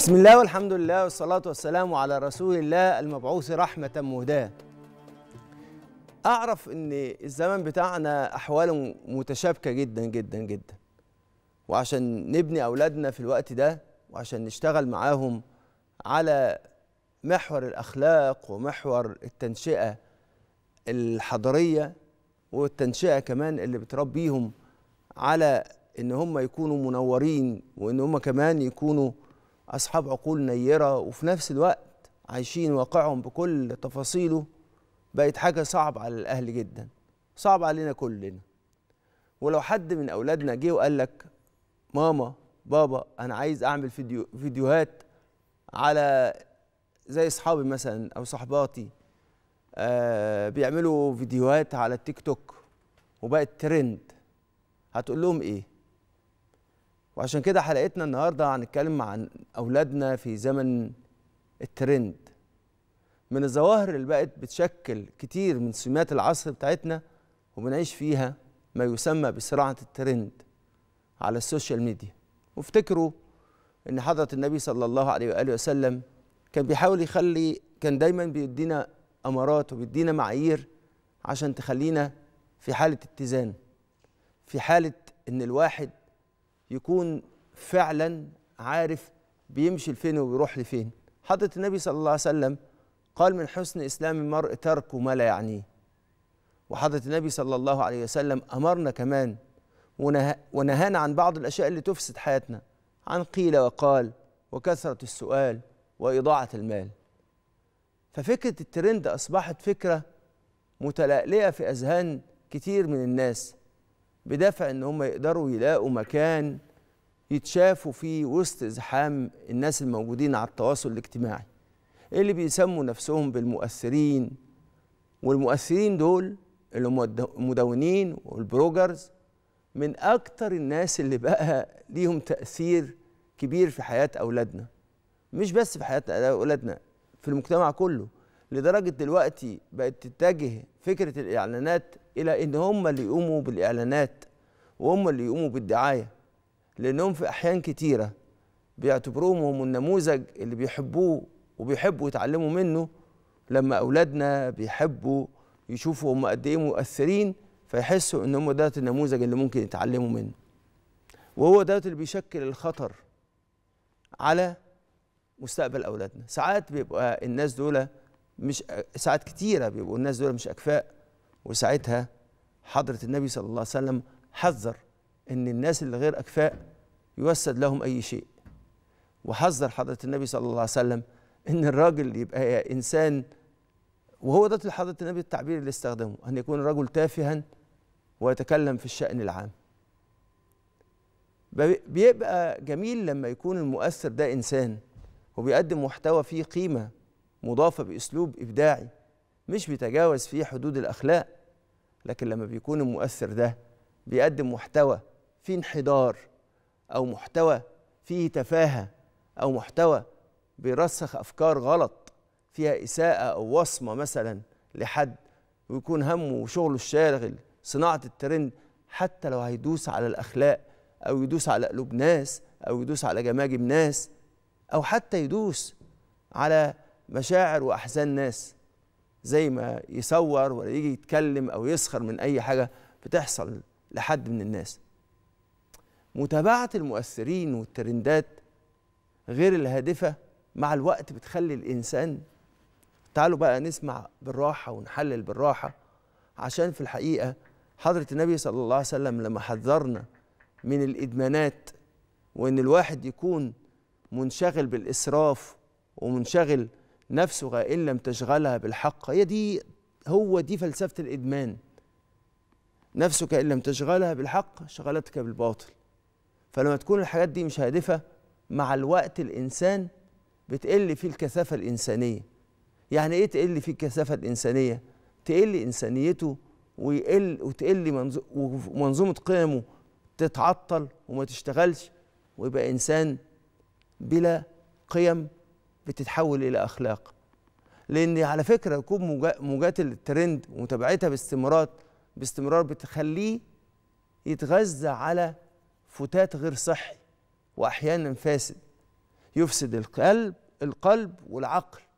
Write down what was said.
بسم الله والحمد لله والصلاة والسلام على رسول الله المبعوث رحمة مهداة أعرف أن الزمن بتاعنا أحواله متشابكة جدا جدا جدا وعشان نبني أولادنا في الوقت ده وعشان نشتغل معاهم على محور الأخلاق ومحور التنشئة الحضرية والتنشئة كمان اللي بتربيهم على ان هم يكونوا منورين وان هم كمان يكونوا أصحاب عقول نيرة وفي نفس الوقت عايشين واقعهم بكل تفاصيله بقت حاجة صعبة على الأهل جدا صعبة علينا كلنا ولو حد من أولادنا جه وقال لك ماما بابا أنا عايز أعمل فيديو فيديوهات على زي أصحابي مثلا أو صحباتي آه بيعملوا فيديوهات على التيك توك وبقت ترند هتقول لهم إيه؟ وعشان كده حلقتنا النهارده هنتكلم عن اولادنا في زمن الترند من الظواهر اللي بقت بتشكل كتير من سمات العصر بتاعتنا وبنعيش فيها ما يسمى بصراعه الترند على السوشيال ميديا وافتكروا ان حضره النبي صلى الله عليه واله وسلم كان بيحاول يخلي كان دايما بيدينا امارات وبيدينا معايير عشان تخلينا في حاله اتزان في حاله ان الواحد يكون فعلا عارف بيمشي لفين وبيروح لفين حضرة النبي صلى الله عليه وسلم قال من حسن إسلام المرء تركه ما لا يعنيه وحضرة النبي صلى الله عليه وسلم أمرنا كمان ونهانا عن بعض الأشياء اللي تفسد حياتنا عن قيل وقال وكثرة السؤال وإضاعة المال ففكرة الترند أصبحت فكرة متلألئة في أذهان كتير من الناس بدافع ان هم يقدروا يلاقوا مكان يتشافوا فيه وسط ازحام الناس الموجودين على التواصل الاجتماعي اللي بيسموا نفسهم بالمؤثرين والمؤثرين دول اللي هم المدونين والبروجرز من اكتر الناس اللي بقى ليهم تاثير كبير في حياه اولادنا مش بس في حياه اولادنا في المجتمع كله لدرجه دلوقتي بقت تتجه فكره الاعلانات الى ان هم اللي يقوموا بالاعلانات وهم اللي يقوموا بالدعايه لانهم في احيان كتيره بيعتبروهم هم النموذج اللي بيحبوه وبيحبوا يتعلموا منه لما اولادنا بيحبوا يشوفوا هم قد ايه مؤثرين فيحسوا ان هم ده النموذج اللي ممكن يتعلموا منه وهو ده اللي بيشكل الخطر على مستقبل اولادنا ساعات بيبقى الناس دول مش ساعات كتيره بيبقوا الناس دول مش اكفاء وساعتها حضره النبي صلى الله عليه وسلم حذر ان الناس اللي غير اكفاء يوسد لهم اي شيء وحذر حضره النبي صلى الله عليه وسلم ان الراجل يبقى انسان وهو ده حضره النبي التعبير اللي استخدمه ان يكون الرجل تافها ويتكلم في الشان العام بيبقى جميل لما يكون المؤثر ده انسان وبيقدم محتوى فيه قيمه مضافه باسلوب ابداعي مش بيتجاوز فيه حدود الاخلاق لكن لما بيكون المؤثر ده بيقدم محتوى فيه انحدار او محتوى فيه تفاهه او محتوى بيرسخ افكار غلط فيها اساءه او وصمه مثلا لحد ويكون همه وشغله الشاغل صناعه الترند حتى لو هيدوس على الاخلاق او يدوس على قلوب ناس او يدوس على جماجم ناس او حتى يدوس على مشاعر واحزان ناس زي ما يصور ولا يجي يتكلم او يسخر من اي حاجه بتحصل لحد من الناس متابعه المؤثرين والترندات غير الهادفه مع الوقت بتخلي الانسان تعالوا بقى نسمع بالراحه ونحلل بالراحه عشان في الحقيقه حضره النبي صلى الله عليه وسلم لما حذرنا من الادمانات وان الواحد يكون منشغل بالاسراف ومنشغل نفسها إن لم تشغلها بالحق هي دي هو دي فلسفة الإدمان نفسك إن لم تشغلها بالحق شغلتك بالباطل فلما تكون الحاجات دي مش هادفة مع الوقت الإنسان بتقل فيه الكثافة الإنسانية يعني إيه تقل فيه الكثافة الإنسانية؟ تقل إنسانيته ويقل وتقل منظومة قيمه تتعطل وما تشتغلش ويبقى إنسان بلا قيم بتتحول الى اخلاق لان على فكره يكون موجات الترند ومتابعتها باستمرار باستمرار بتخليه يتغذى على فتات غير صحي واحيانا فاسد يفسد القلب القلب والعقل